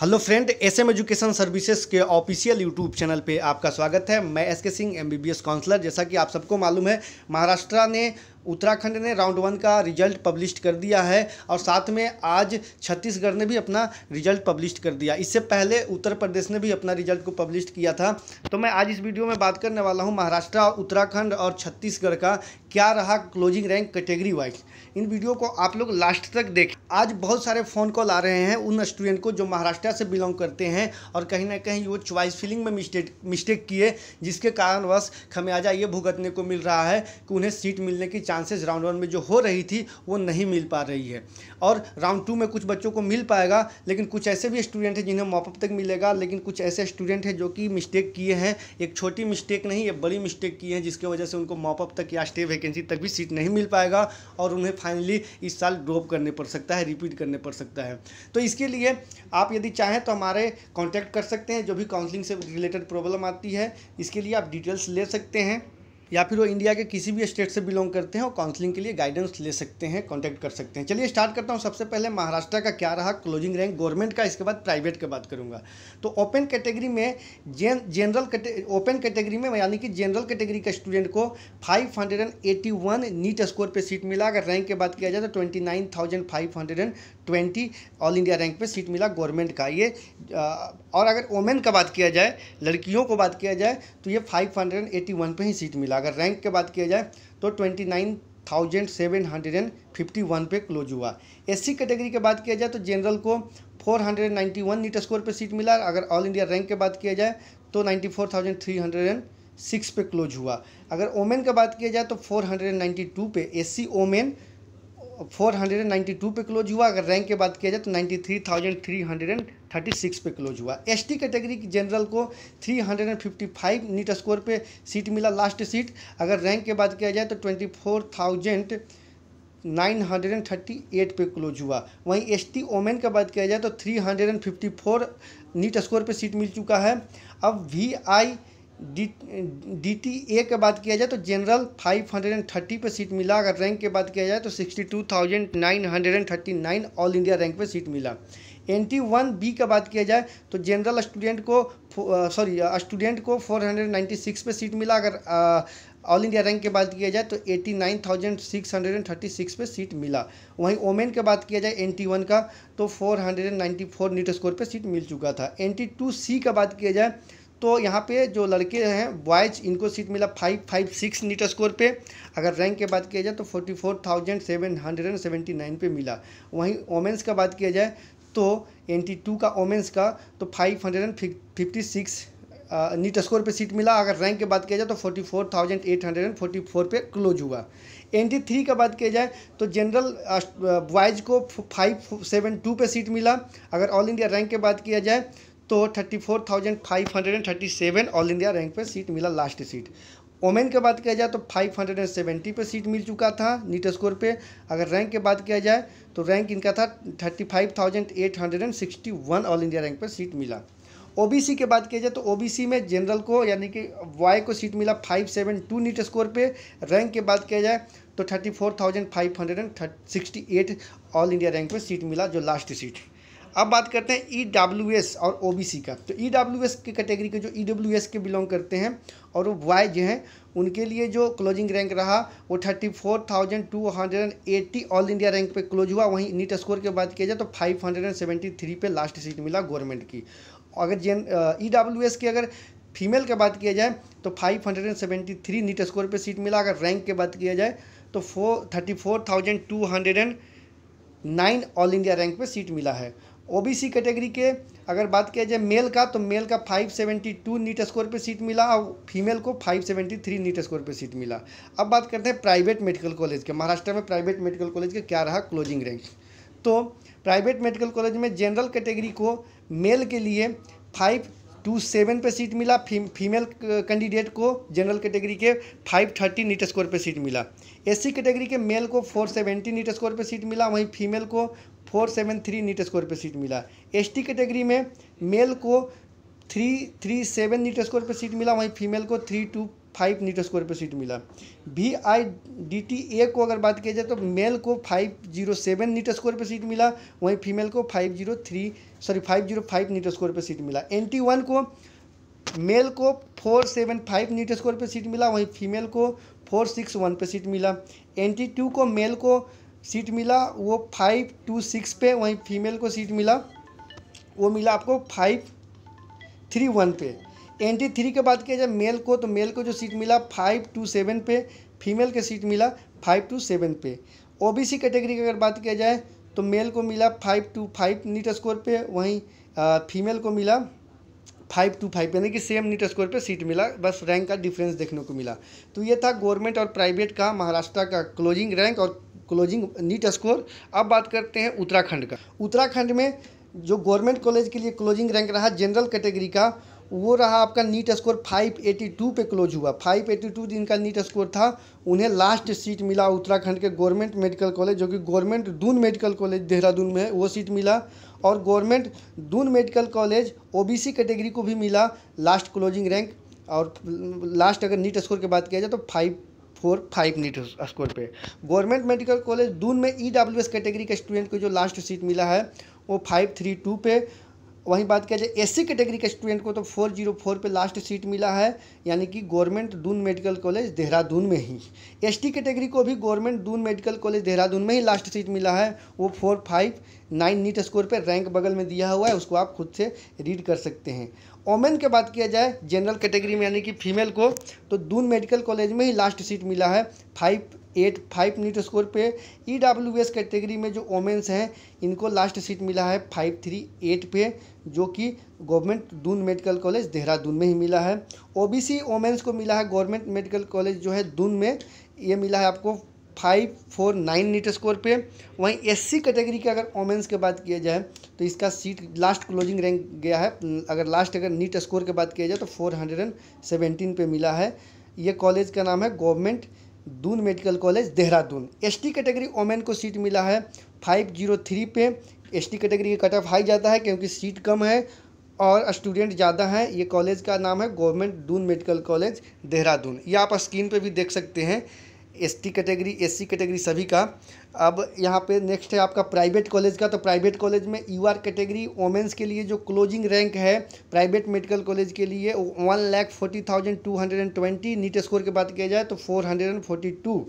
hello friend S M education services के official YouTube channel पे आपका स्वागत है मैं एस के सिंह एमबीबीएस काउंसलर जैसा कि आप सबको मालूम है महाराष्ट्र ने उत्तराखंड ने राउंड वन का रिजल्ट पब्लिश कर दिया है और साथ में आज छत्तीसगढ़ ने भी अपना रिजल्ट पब्लिश कर दिया इससे पहले उत्तर प्रदेश ने भी अपना रिजल्ट को पब्लिश किया था तो मैं आज इस वीडियो में बात करने वाला हूँ महाराष्ट्र उत्तराखंड और छत्तीसगढ़ का क्या रहा क्लोजिंग रैंक कैटेगरी वाइज इन वीडियो को आप लोग लास्ट तक देखें आज बहुत सारे फ़ोन कॉल आ रहे हैं उन स्टूडेंट को जो महाराष्ट्र से बिलोंग करते हैं और कहीं ना कहीं वो च्वाइस फिलिंग में मिस्टेक मिस्टेक किए जिसके कारणवश खमियाजा ये भुगतने को मिल रहा है कि उन्हें सीट मिलने की चांस चांसेस राउंड वन में जो हो रही थी वो नहीं मिल पा रही है और राउंड टू में कुछ बच्चों को मिल पाएगा लेकिन कुछ ऐसे भी स्टूडेंट हैं जिन्हें मॉपअप तक मिलेगा लेकिन कुछ ऐसे स्टूडेंट हैं जो कि मिस्टेक किए हैं एक छोटी मिस्टेक नहीं एक बड़ी मिस्टेक किए हैं जिसकी वजह से उनको मॉपअप तक या स्टे वैकेंसी तक भी सीट नहीं मिल पाएगा और उन्हें फाइनली इस साल ड्रॉप करने पड़ सकता है रिपीट करने पड़ सकता है तो इसके लिए आप यदि चाहें तो हमारे कॉन्टैक्ट कर सकते हैं जो भी काउंसलिंग से रिलेटेड प्रॉब्लम आती है इसके लिए आप डिटेल्स ले सकते हैं या फिर वो इंडिया के किसी भी स्टेट से बिलोंग करते हैं और काउंसलिंग के लिए गाइडेंस ले सकते हैं कॉन्टैक्ट कर सकते हैं चलिए स्टार्ट करता हूँ सबसे पहले महाराष्ट्र का क्या रहा क्लोजिंग रैंक गवर्नमेंट का इसके बाद प्राइवेट की बात करूँगा तो ओपन कैटेगरी में जेन जनरल ओपन कैटेगरी में यानी कि जनरल कैटेगरी का स्टूडेंट को five hundred and eighty one NEET score पर सीट मिला अगर रैंक की बात किया जाए तो twenty nine thousand five hundred and twenty all India rank पे सीट मिला गवर्नमेंट का ये और अगर ओमेन का बात किया जाए लड़कियों को बात किया जाए तो ये फाइव हंड्रेड एटी वन पर ही सीट मिला अगर रैंक की बात किया जाए तो twenty nine thousand seven hundred and fifty one पे क्लोज हुआ सी कैटेगरी की बात किया जाए तो जनरल को four hundred and ninety one NEET score पर सीट मिला अगर ऑल इंडिया रैंक की बात किया जाए तो ninety four thousand three hundred and six पे क्लोज हुआ अगर ओमेन का बात किया जाए तो four hundred and ninety two पे एस सी ओमेन 492 पे क्लोज हुआ अगर रैंक के बात किया जाए तो 93,336 पे क्लोज हुआ एसटी कैटेगरी की जनरल को 355 नीट स्कोर पे सीट मिला लास्ट सीट अगर रैंक के बात किया जाए तो 24,000 एट पे क्लोज हुआ वहीं एस टी ओमेन का बात किया जाए तो 354 नीट स्कोर पे सीट मिल चुका है अब V I D D T A के बात किया जाए तो general five hundred and thirty पे सीट मिला अगर रैंक के बात किया जाए तो sixty two thousand nine hundred and thirty nine all India rank पे सीट मिला एन टी वन बी का बात किया जाए तो जनरल स्टूडेंट को सॉरी स्टूडेंट को फोर हंड्रेड नाइन्टी सिक्स पे सीट मिला अगर ऑल इंडिया रैंक की बात किया जाए तो eighty nine thousand six hundred and thirty six पे सीट मिला वहीं ओमेन के बात किया जाए एन टी वन का तो four hundred and ninety four NEET score पर सीट मिल चुका था एन टी टू सी का बात किया जाए तो यहाँ पे जो लड़के हैं बॉयज इनको सीट मिला five five six NEET score पे अगर रैंक की बात किया जाए तो forty four thousand seven hundred and seventy nine पर मिला वहीं ओमेंस का बात किया जाए तो एंटी टू का वोमेंस का तो five hundred and fifty six NEET score पे सीट मिला अगर रैंक की बात किया जाए तो forty four thousand eight hundred and forty four पे क्लोज हुआ एन थ्री का बात किया जाए तो जनरल बॉयज़ को फाइव सेवन टू पे सीट मिला अगर ऑल इंडिया रैंक की बात किया जाए तो thirty four thousand five hundred and thirty seven all India rank पर सीट मिला लास्ट सीट ओमेन के बात किया जाए तो फाइव हंड्रेड एंड सेवेंटी पर सीट मिल चुका था नीट स्कोर पे अगर रैंक की बात किया जाए तो रैंक इनका था thirty five thousand eight hundred and sixty one all India rank पर सीट मिला ओ बी सी के बात किया जाए तो ओ बी सी में जनरल को यानी कि वाई को सीट मिला five seven two NEET score पर रैंक की बात किया जाए तो thirty four thousand five hundred and sixty eight all India rank पर सीट मिला जो लास्ट सीट अब बात करते हैं ई डब्ल्यू एस और ओ बी सी का तो ई डब्ल्यू एस की कैटेगरी के जो ई डब्ल्यू एस के बिलोंग करते हैं और वो बॉय जो हैं उनके लिए जो क्लोजिंग रैंक रहा वो thirty four thousand two hundred and eighty all India rank पे क्लोज हुआ वहीं नीट स्कोर की बात किया जाए तो five hundred and seventy three पे लास्ट सीट मिला गवर्नमेंट की अगर जेन ई डब्ल्यू एस की अगर फीमेल की बात किया जाए तो five hundred and seventy three NEET score पर सीट मिला अगर रैंक की बात किया जाए तो four thirty four thousand two hundred and nine all India rank पर सीट मिला है ओबीसी कैटेगरी के अगर बात किया जाए मेल का तो मेल का 572 नीट स्कोर पे सीट मिला और फीमेल को 573 नीट स्कोर पे सीट मिला अब बात करते हैं प्राइवेट मेडिकल कॉलेज के महाराष्ट्र में प्राइवेट मेडिकल कॉलेज के क्या रहा क्लोजिंग रैंक तो प्राइवेट मेडिकल कॉलेज में जनरल कैटेगरी को मेल के लिए फाइव टू सेवन पर सीट मिला फी, फीमेल कैंडिडेट को जनरल कैटेगरी के फाइव थर्टी नीट स्कोर पर सीट मिला एससी कैटेगरी के मेल को फोर सेवेंटी नीट स्कोर पर सीट मिला वहीं फीमेल को four seven three NEET score पर सीट मिला एस टी कैटेगरी में मेल को three three seven NEET score पर सीट मिला वहीं फीमेल को three two five NEET score पर सीट मिला V I D T A को अगर बात की जाए तो मेल को five zero seven NEET score पर सीट मिला वहीं फीमेल को five zero three sorry five zero five NEET score पर सीट मिला एन टी वन को मेल को four seven five NEET score पर सीट मिला वहीं फीमेल को फोर सिक्स वन पर सीट मिला एन टी टू को मेल को सीट मिला वो फाइव टू सिक्स पे वहीं फीमेल को सीट मिला वो मिला आपको फाइव थ्री वन पे एन टी थ्री के बाद किया जाए मेल को तो मेल को जो सीट मिला फाइव टू सेवन पे फीमेल के सीट मिला फाइव टू सेवन पे ओबीसी कैटेगरी की अगर बात किया जाए तो मेल को मिला five two five NEET score पे वहीं फीमेल को मिला फाइव टू फाइव यानी कि सेम नीट स्कोर पे सीट मिला बस रैंक का डिफरेंस देखने को मिला तो ये था गवर्नमेंट और प्राइवेट का महाराष्ट्र का क्लोजिंग रैंक और क्लोजिंग नीट स्कोर अब बात करते हैं उत्तराखंड का उत्तराखंड में जो गवर्नमेंट कॉलेज के लिए क्लोजिंग रैंक रहा जनरल कैटेगरी का वो रहा आपका नीट स्कोर 582 पे क्लोज हुआ 582 जिनका नीट स्कोर था उन्हें लास्ट सीट मिला उत्तराखंड के गवर्नमेंट मेडिकल कॉलेज जो कि government Doon medical college Dehradun में है वो सीट मिला और government Doon medical college OBC category को भी मिला लास्ट क्लोजिंग रैंक और लास्ट अगर नीट स्कोर की बात किया जाए तो five four five NEET score पे गवर्नमेंट मेडिकल कॉलेज दून में ई डब्ल्यू एस कैटेगरी के स्टूडेंट को जो लास्ट सीट मिला है वो फाइव थ्री टू पे वहीं बात किया जाए एससी कैटेगरी के स्टूडेंट को तो फोर जीरो फोर पर लास्ट सीट मिला है यानी कि government Doon medical college Dehradun में ही एसटी कैटेगरी को भी government Doon medical college Dehradun में ही लास्ट सीट मिला है वो four five nine NEET score पर रैंक बगल में दिया हुआ है उसको आप खुद से रीड कर सकते हैं ओमेन के बात किया जाए जनरल कैटेगरी में यानी कि फीमेल को तो दून मेडिकल कॉलेज में ही लास्ट सीट मिला है five eight five NEET score पे ई डब्ल्यू एस कैटेगरी में जो ओमेंस हैं इनको लास्ट सीट मिला है फाइव थ्री एट पे जो कि government Doon medical college Dehradun में ही मिला है ओबीसी ओमेंस को मिला है गवर्नमेंट मेडिकल कॉलेज जो है दून में ये मिला है आपको five four nine NEET score पे वहीं एससी कैटेगरी के अगर ओमेंस के बात किया जाए तो इसका सीट लास्ट क्लोजिंग रैंक गया है अगर लास्ट अगर नीट स्कोर की बात किया जाए तो फोर हंड्रेड एंड सेवेंटीन पे मिला है ये कॉलेज का नाम है government Doon medical college Dehradun ST category women को सीट मिला है फाइव जीरो थ्री पे टी कैटेगरी का कट ऑफ हाई जाता है क्योंकि सीट कम है और स्टूडेंट ज़्यादा हैं ये कॉलेज का नाम है government Doon medical college Dehradun ये आप स्क्रीन पे भी देख सकते हैं एसटी कैटेगरी एससी कैटेगरी सभी का अब यहाँ पे नेक्स्ट है आपका प्राइवेट कॉलेज का तो प्राइवेट कॉलेज में यू आर कैटेगरी वोमेंस के लिए जो क्लोजिंग रैंक है प्राइवेट मेडिकल कॉलेज के लिए one lakh forty thousand two hundred and twenty NEET score की बात किया जाए तो four hundred and forty two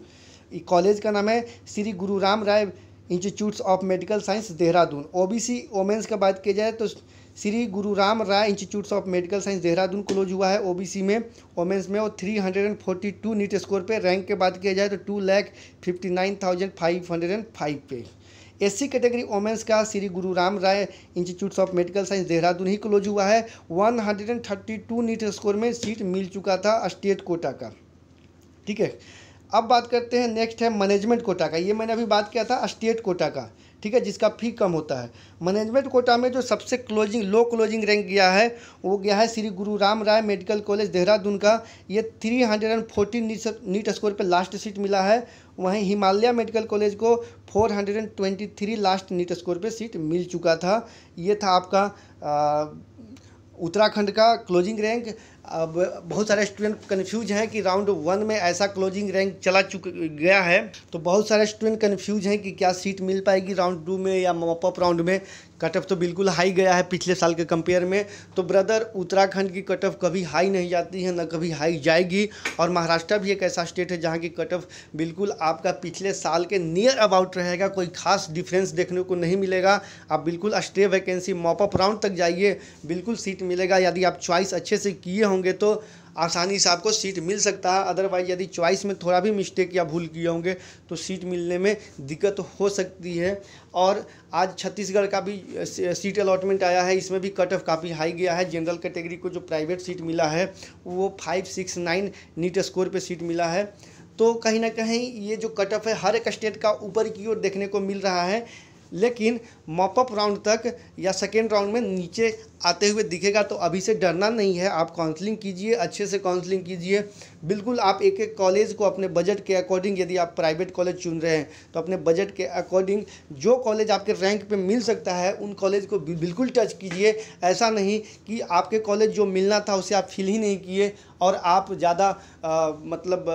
college का नाम है Shri Guru Ram Rai institutes of medical science Dehradun OBC women's का बात किया जाए तो Shri Guru Ram Rai institute of medical science Dehradun close हुआ है ओबीसी में वोमेंस में और three hundred and forty two NEET score पे रैंक के बात किया जाए तो two lakh fifty nine thousand five hundred and five पे एससी कैटेगरी वोमेंस का Shri Guru Ram Rai institute of medical science Dehradun ही क्लोज हुआ है 132 नीट स्कोर में सीट मिल चुका था स्टेट कोटा का ठीक है अब बात करते हैं नेक्स्ट है मैनेजमेंट कोटा का ये मैंने अभी बात किया था स्टेट कोटा का ठीक है जिसका फी कम होता है मैनेजमेंट कोटा में जो सबसे क्लोजिंग लो क्लोजिंग रैंक गया है वो गया है श्री गुरु राम राय मेडिकल कॉलेज देहरादून का ये three hundred and fourteen NEET score पे लास्ट सीट मिला है वहीं हिमालय मेडिकल कॉलेज को four hundred and twenty three last NEET score पे सीट मिल चुका था ये था आपका उत्तराखंड का क्लोजिंग रैंक अब बहुत सारे स्टूडेंट कन्फ्यूज हैं कि राउंड वन में ऐसा क्लोजिंग रैंक चला चुक गया है तो बहुत सारे स्टूडेंट कन्फ्यूज हैं कि क्या सीट मिल पाएगी राउंड टू में या मॉपअप राउंड में कट ऑफ तो बिल्कुल हाई गया है पिछले साल के कंपेयर में तो ब्रदर उत्तराखंड की कट ऑफ कभी हाई नहीं जाती है ना कभी हाई जाएगी और महाराष्ट्र भी एक ऐसा स्टेट है जहाँ की कट ऑफ बिल्कुल आपका पिछले साल के नियर अबाउट रहेगा कोई खास डिफरेंस देखने को नहीं मिलेगा आप बिल्कुल स्टे वैकेंसी मॉपअप राउंड तक जाइए बिल्कुल सीट मिलेगा यदि आप च्वाइस अच्छे से किए होंगे तो आसानी से आपको सीट मिल सकता है अदरवाइज यदि चॉइस में थोड़ा भी मिस्टेक या भूल किए होंगे तो सीट मिलने में दिक्कत हो सकती है और आज छत्तीसगढ़ का भी सीट अलॉटमेंट आया है इसमें भी कट ऑफ काफ़ी हाई गया है जनरल कैटेगरी को जो प्राइवेट सीट मिला है वो five six nine NEET score पर सीट मिला है तो कहीं ना कहीं ये जो कट ऑफ है हर एक स्टेट का ऊपर की ओर देखने को मिल रहा है लेकिन मॉपअप राउंड तक या सेकेंड राउंड में नीचे आते हुए दिखेगा तो अभी से डरना नहीं है आप काउंसलिंग कीजिए अच्छे से काउंसलिंग कीजिए बिल्कुल आप एक एक कॉलेज को अपने बजट के अकॉर्डिंग यदि आप प्राइवेट कॉलेज चुन रहे हैं तो अपने बजट के अकॉर्डिंग जो कॉलेज आपके रैंक पे मिल सकता है उन कॉलेज को बिल्कुल टच कीजिए ऐसा नहीं कि आपके कॉलेज जो मिलना था उसे आप फिल ही नहीं किए और आप ज़्यादा मतलब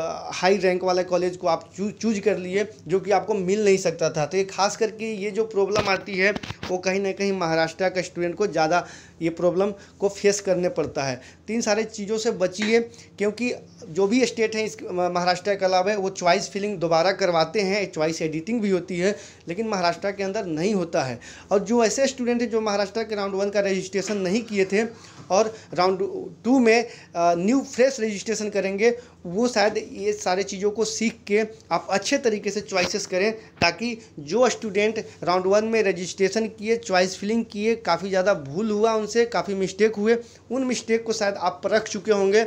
हाई रैंक वाले कॉलेज को आप चू, चूज कर लिए जो कि आपको मिल नहीं सकता था तो ये खास करके ये जो प्रॉब्लम आती है वो कहीं ना कहीं महाराष्ट्र का स्टूडेंट को ज़्यादा ये प्रॉब्लम को फेस करने पड़ता है तीन सारे चीज़ों से बचिए क्योंकि जो भी स्टेट हैं इस महाराष्ट्र के अलावा वो चॉइस फिलिंग दोबारा करवाते हैं चॉइस एडिटिंग भी होती है लेकिन महाराष्ट्र के अंदर नहीं होता है और जो ऐसे स्टूडेंट हैं जो महाराष्ट्र के राउंड वन का रजिस्ट्रेशन नहीं किए थे और राउंड टू में न्यू फ्रेश रजिस्ट्रेशन करेंगे वो शायद ये सारे चीज़ों को सीख के आप अच्छे तरीके से चॉइसेस करें ताकि जो स्टूडेंट राउंड वन में रजिस्ट्रेशन किए चॉइस फिलिंग किए काफ़ी ज़्यादा भूल हुआ उनसे काफ़ी मिस्टेक हुए उन मिस्टेक को शायद आप परख चुके होंगे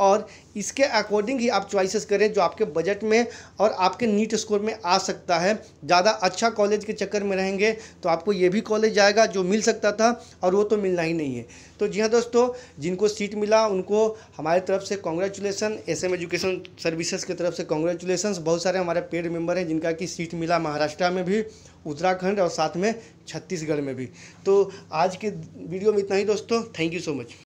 और इसके अकॉर्डिंग ही आप चॉइसेस करें जो आपके बजट में और आपके नीट स्कोर में आ सकता है ज़्यादा अच्छा कॉलेज के चक्कर में रहेंगे तो आपको ये भी कॉलेज जाएगा जो मिल सकता था और वो तो मिलना ही नहीं है तो जी हाँ दोस्तों जिनको सीट मिला उनको हमारे तरफ से congratulation S M education services की तरफ से कॉन्ग्रेचुलेसन बहुत सारे हमारे पेड मेम्बर हैं जिनका कि सीट मिला महाराष्ट्र में भी उत्तराखंड और साथ में छत्तीसगढ़ में भी तो आज के वीडियो में इतना ही दोस्तों थैंक यू सो मच